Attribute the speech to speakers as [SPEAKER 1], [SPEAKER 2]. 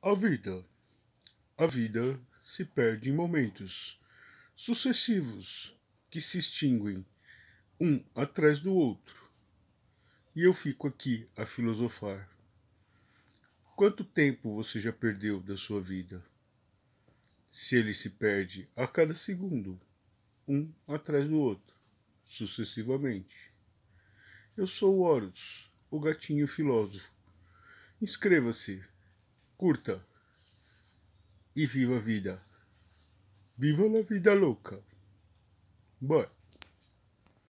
[SPEAKER 1] A vida. A vida se perde em momentos sucessivos que se extinguem um atrás do outro. E eu fico aqui a filosofar. Quanto tempo você já perdeu da sua vida? Se ele se perde a cada segundo, um atrás do outro, sucessivamente. Eu sou o Horus, o gatinho filósofo. Inscreva-se curta e viva a vida. Viva a vida louca. Bye.